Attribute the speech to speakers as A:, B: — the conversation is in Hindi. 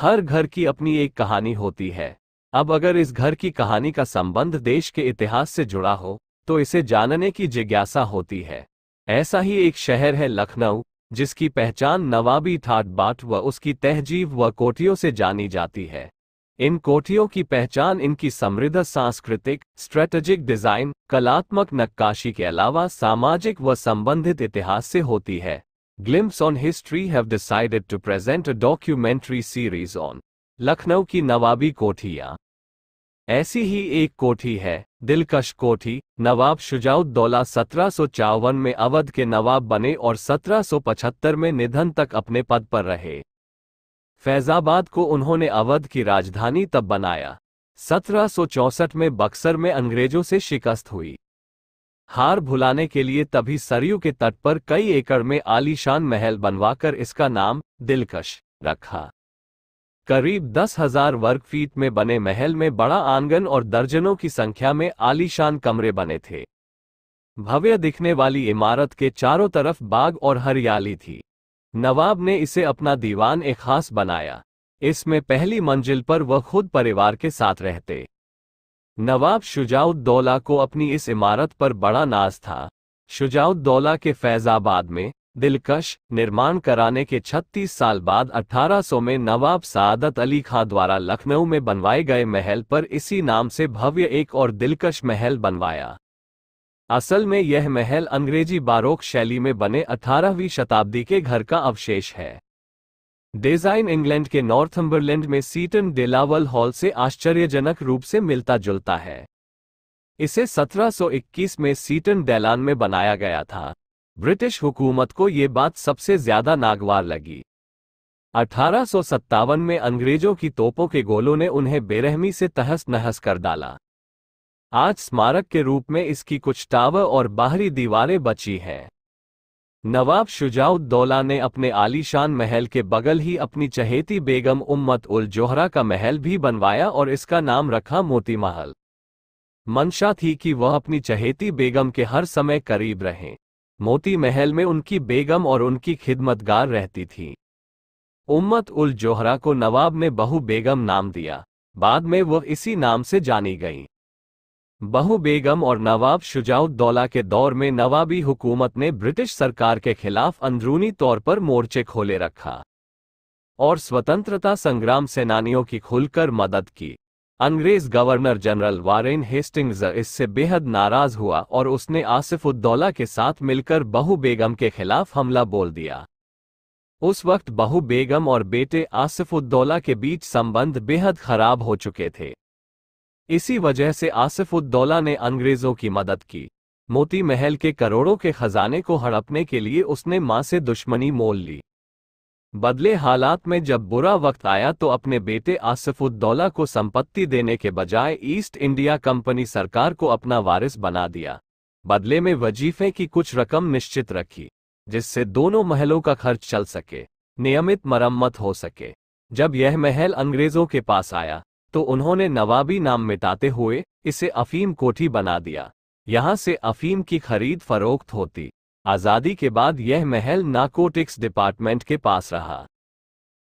A: हर घर की अपनी एक कहानी होती है अब अगर इस घर की कहानी का संबंध देश के इतिहास से जुड़ा हो तो इसे जानने की जिज्ञासा होती है ऐसा ही एक शहर है लखनऊ जिसकी पहचान नवाबी थाट बाट व उसकी तहजीब व कोटियों से जानी जाती है इन कोटियों की पहचान इनकी समृद्ध सांस्कृतिक स्ट्रेटेजिक डिजाइन कलात्मक नक्काशी के अलावा सामाजिक व संबंधित इतिहास से होती है Glimpse on History have decided to present a documentary series on Lucknow की नवाबी कोठियाँ ऐसी ही एक कोठी है दिलकश कोठी नवाब शुजाउद्दौला सत्रह सौ चौवन में अवध के नवाब बने और सत्रह सौ पचहत्तर में निधन तक अपने पद पर रहे फैजाबाद को उन्होंने अवध की राजधानी तब बनाया सत्रह सौ चौसठ में बक्सर में अंग्रेजों से शिकस्त हुई हार भुलाने के लिए तभी सरयू के तट पर कई एकड़ में आलीशान महल बनवाकर इसका नाम दिलकश रखा करीब दस हजार वर्ग फीट में बने महल में बड़ा आंगन और दर्जनों की संख्या में आलीशान कमरे बने थे भव्य दिखने वाली इमारत के चारों तरफ बाग और हरियाली थी नवाब ने इसे अपना दीवान ए खास बनाया इसमें पहली मंजिल पर वह खुद परिवार के साथ रहते नवाब शुजाउद्दौला को अपनी इस इमारत पर बड़ा नाज था शुजाउद्दौला के फैजाबाद में दिलकश निर्माण कराने के 36 साल बाद 1800 में नवाब सादत अली खां द्वारा लखनऊ में बनवाए गए महल पर इसी नाम से भव्य एक और दिलकश महल बनवाया असल में यह महल अंग्रेजी बारोक शैली में बने 18वीं शताब्दी के घर का अवशेष है डिजाइन इंग्लैंड के नॉर्थम्बरलैंड में सीटन डेलावल हॉल से आश्चर्यजनक रूप से मिलता जुलता है इसे 1721 में सीटन डेलान में बनाया गया था ब्रिटिश हुकूमत को ये बात सबसे ज्यादा नागवार लगी अठारह में अंग्रेजों की तोपों के गोलों ने उन्हें बेरहमी से तहस नहस कर डाला आज स्मारक के रूप में इसकी कुछ टावर और बाहरी दीवारें बची हैं नवाब शुजाउद्दौला ने अपने आलीशान महल के बगल ही अपनी चहेती बेगम उम्मत उल जोहरा का महल भी बनवाया और इसका नाम रखा मोती महल मंशा थी कि वह अपनी चहेती बेगम के हर समय करीब रहें मोती महल में उनकी बेगम और उनकी खिदमतगार रहती थी उम्मत उल जोहरा को नवाब ने बहु बेगम नाम दिया बाद में वह इसी नाम से जानी गई बहु बेगम और नवाब शुजाउद्दौला के दौर में नवाबी हुकूमत ने ब्रिटिश सरकार के खिलाफ अंदरूनी तौर पर मोर्चे खोले रखा और स्वतंत्रता संग्राम सेनानियों की खुलकर मदद की अंग्रेज गवर्नर जनरल वारेन हेस्टिंग्स इससे बेहद नाराज हुआ और उसने आसिफुद्दौला के साथ मिलकर बहु बेगम के खिलाफ हमला बोल दिया उस वक्त बहु बेगम और बेटे आसिफुद्दौला के बीच संबंध बेहद खराब हो चुके थे इसी वजह से आसिफुद्दौला ने अंग्रेजों की मदद की मोती महल के करोड़ों के खजाने को हड़पने के लिए उसने मां से दुश्मनी मोल ली बदले हालात में जब बुरा वक्त आया तो अपने बेटे आसिफुद्दौला को संपत्ति देने के बजाय ईस्ट इंडिया कंपनी सरकार को अपना वारिस बना दिया बदले में वजीफे की कुछ रकम निश्चित रखी जिससे दोनों महलों का खर्च चल सके नियमित मरम्मत हो सके जब यह महल अंग्रेजों के पास आया तो उन्होंने नवाबी नाम मिटाते हुए इसे अफीम कोठी बना दिया यहाँ से अफीम की खरीद फरोख्त होती आज़ादी के बाद यह महल नाकोटिक्स डिपार्टमेंट के पास रहा